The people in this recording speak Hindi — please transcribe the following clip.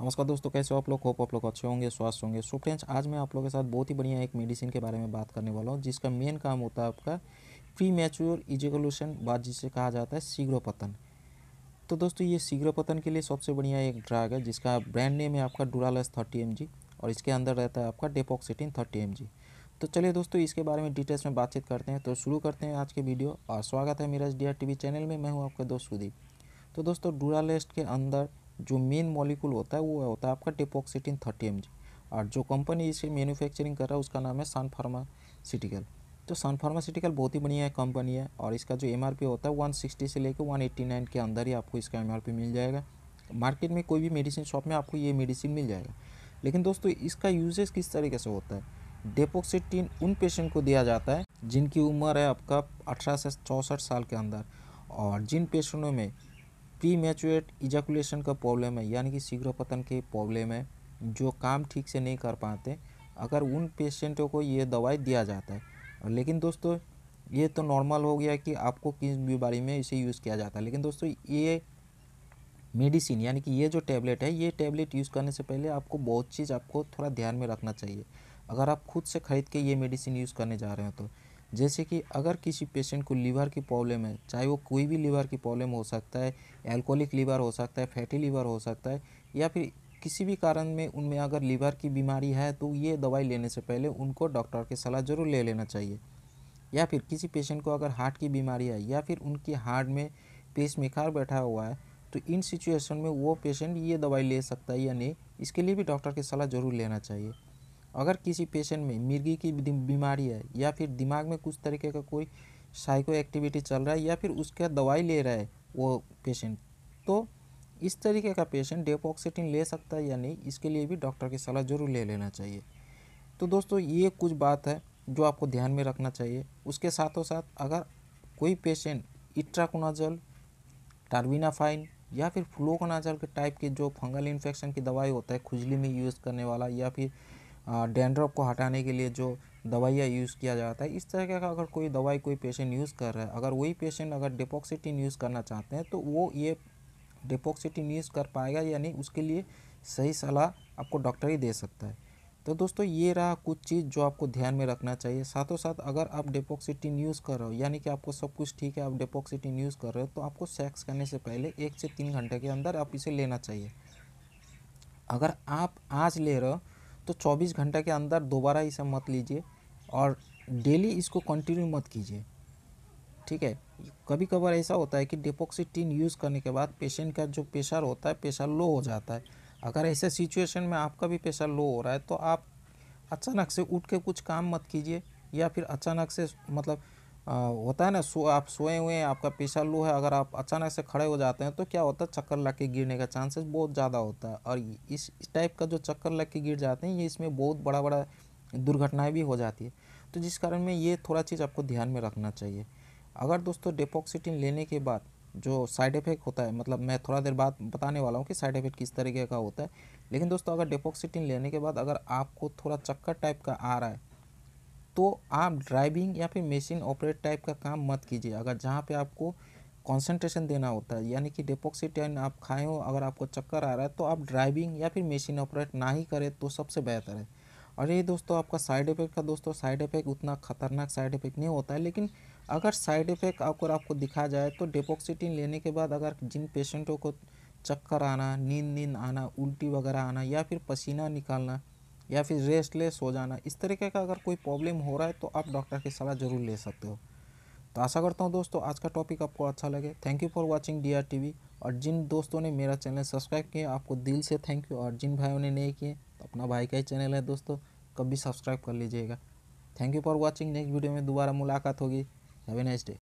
नमस्कार दोस्तों कैसे हो आप लोग होप आप लोग अच्छे होंगे स्वस्थ होंगे सो फ्रेंड्स आज मैं आप लोग के साथ बहुत ही बढ़िया एक मेडिसिन के बारे में बात करने वाला हूँ जिसका मेन काम होता है आपका प्री मैच्योर इजेगोलूशन बाद जिसे कहा जाता है पतन तो दोस्तों ये पतन के लिए सबसे बढ़िया एक ड्रग है जिसका ब्रांड नेम है आपका डुरालस थर्टी एम और इसके अंदर रहता है आपका डेपोक्सिटिन थर्टी एम तो चलिए दोस्तों इसके बारे में डिटेल्स में बातचीत करते हैं तो शुरू करते हैं आज के वीडियो और स्वागत है मेरा डी आर चैनल में मैं हूँ आपका दोस्त सुदीप तो दोस्तों डुरालेस्ट के अंदर जो मेन मॉलिक्यूल होता है वो होता है आपका डिपॉक्सिटिन थर्टी एम और जो कंपनी इसे मैन्युफैक्चरिंग कर रहा है उसका नाम है सन फार्मासिटिकल तो सन फार्मासिटिकल बहुत ही बढ़िया कंपनी है और इसका जो एम होता है वन से लेकर वन के अंदर ही आपको इसका एम मिल जाएगा मार्केट में कोई भी मेडिसिन शॉप में आपको ये मेडिसिन मिल जाएगा लेकिन दोस्तों इसका यूजेज किस तरीके से होता है डेपोक्सिटिन उन पेशेंट को दिया जाता है जिनकी उम्र है आपका अठारह से चौंसठ साल के अंदर और जिन पेशेंटों में प्री मैचुएट इजैकुलेशन का प्रॉब्लम है यानी कि शीघ्र पतन के प्रॉब्लम है जो काम ठीक से नहीं कर पाते अगर उन पेशेंटों को ये दवाई दिया जाता है लेकिन दोस्तों ये तो नॉर्मल हो गया कि आपको किस बीमारी में इसे यूज़ किया जाता है लेकिन दोस्तों ये मेडिसिन यानी कि ये जो टैबलेट है ये टैबलेट यूज़ करने से पहले आपको बहुत चीज़ आपको थोड़ा ध्यान में रखना चाहिए अगर आप खुद से ख़रीद के ये मेडिसिन यूज़ करने जा रहे हो तो जैसे कि अगर किसी पेशेंट को लीवर की प्रॉब्लम है चाहे वो कोई भी लीवर की प्रॉब्लम हो सकता है एल्कोहलिक लीवर हो सकता है फैटी लीवर हो सकता है या फिर किसी भी कारण में उनमें अगर लीवर की बीमारी है तो ये दवाई लेने से पहले उनको डॉक्टर की सलाह ज़रूर ले लेना चाहिए या फिर किसी पेशेंट को अगर हार्ट की बीमारी है या फिर उनकी हार्ट में पेश मिखार बैठा हुआ है तो इन सिचुएशन में वो पेशेंट ये दवाई ले सकता है या नहीं इसके लिए भी डॉक्टर की सलाह ज़रूर लेना चाहिए अगर किसी पेशेंट में मिर्गी की बीमारी है या फिर दिमाग में कुछ तरीके का कोई साइको एक्टिविटी चल रहा है या फिर उसका दवाई ले रहा है वो पेशेंट तो इस तरीके का पेशेंट डेपोक्सिटिन ले सकता है या नहीं इसके लिए भी डॉक्टर की सलाह ज़रूर ले लेना चाहिए तो दोस्तों ये कुछ बात है जो आपको ध्यान में रखना चाहिए उसके साथों साथ अगर कोई पेशेंट इट्राकोनाजल टार्बिनाफाइन या फिर फ्लोकोनाजल के टाइप के जो फंगल इन्फेक्शन की दवाई होता है खुजली में यूज़ करने वाला या फिर डेंड्रॉप को हटाने के लिए जो दवाइयाँ यूज़ किया जाता है इस तरह का अगर कोई दवाई कोई पेशेंट यूज़ कर रहा है अगर वही पेशेंट अगर डिपोक्सिटिन यूज़ करना चाहते हैं तो वो ये डिपोक्सिटिन यूज़ कर पाएगा यानी उसके लिए सही सलाह आपको डॉक्टर ही दे सकता है तो दोस्तों ये रहा कुछ चीज़ जो आपको ध्यान में रखना चाहिए साथों साथ अगर आप डिपोक्सिटिन यूज़ कर रहे हो यानी कि आपको सब कुछ ठीक है आप डिपोक्सिटिन यूज़ कर रहे हो तो आपको सेक्स करने से पहले एक से तीन घंटे के अंदर आप इसे लेना चाहिए अगर आप आज ले रहे हो तो 24 घंटा के अंदर दोबारा इसे मत लीजिए और डेली इसको कंटिन्यू मत कीजिए ठीक है कभी कभार ऐसा होता है कि डिपोक्सिटीन यूज़ करने के बाद पेशेंट का जो प्रेशर होता है प्रेशर लो हो जाता है अगर ऐसे सिचुएशन में आपका भी प्रेशर लो हो रहा है तो आप अचानक से उठ के कुछ काम मत कीजिए या फिर अचानक से मतलब होता है ना सो आप सोए हुए हैं आपका पेशा लू है अगर आप अचानक से खड़े हो जाते हैं तो क्या होता है चक्कर लग के गिरने का चांसेस बहुत ज़्यादा होता है और इस टाइप का जो चक्कर लग के गिर जाते हैं ये इसमें बहुत बड़ा बड़ा दुर्घटनाएँ भी हो जाती है तो जिस कारण में ये थोड़ा चीज़ आपको ध्यान में रखना चाहिए अगर दोस्तों डेपोक्सिटिन लेने के बाद जो साइड इफेक्ट होता है मतलब मैं थोड़ा देर बाद बताने वाला हूँ कि साइड इफेक्ट किस तरीके का होता है लेकिन दोस्तों अगर डेपोक्सिटिन लेने के बाद अगर आपको थोड़ा चक्कर टाइप का आ रहा है तो आप ड्राइविंग या फिर मशीन ऑपरेट टाइप का काम मत कीजिए अगर जहाँ पे आपको कंसंट्रेशन देना होता है यानी कि डेपोक्सीटाइन आप खाए हो अगर आपको चक्कर आ रहा है तो आप ड्राइविंग या फिर मशीन ऑपरेट ना ही करें तो सबसे बेहतर है और ये दोस्तों आपका साइड इफेक्ट का दोस्तों साइड इफेक्ट उतना खतरनाक साइड इफेक्ट नहीं होता है लेकिन अगर साइड इफेक्ट अगर आपको दिखा जाए तो डेपोक्सीटिन लेने के बाद अगर जिन पेशेंटों को चक्कर आना नींद नींद आना उल्टी वगैरह आना या फिर पसीना निकालना या फिर रेस्टलेस हो जाना इस तरीके का अगर कोई प्रॉब्लम हो रहा है तो आप डॉक्टर की सलाह ज़रूर ले सकते हो तो आशा करता हूँ दोस्तों आज का टॉपिक आपको अच्छा लगे thank you for watching D R और जिन दोस्तों ने मेरा चैनल सब्सक्राइब किया आपको दिल से थैंक यू और जिन भाइयों ने नहीं किए तो अपना भाई का ही चैनल है दोस्तों कभी सब्सक्राइब कर लीजिएगा thank you for watching next video में दोबारा मुलाकात होगी हैवे नाइस डे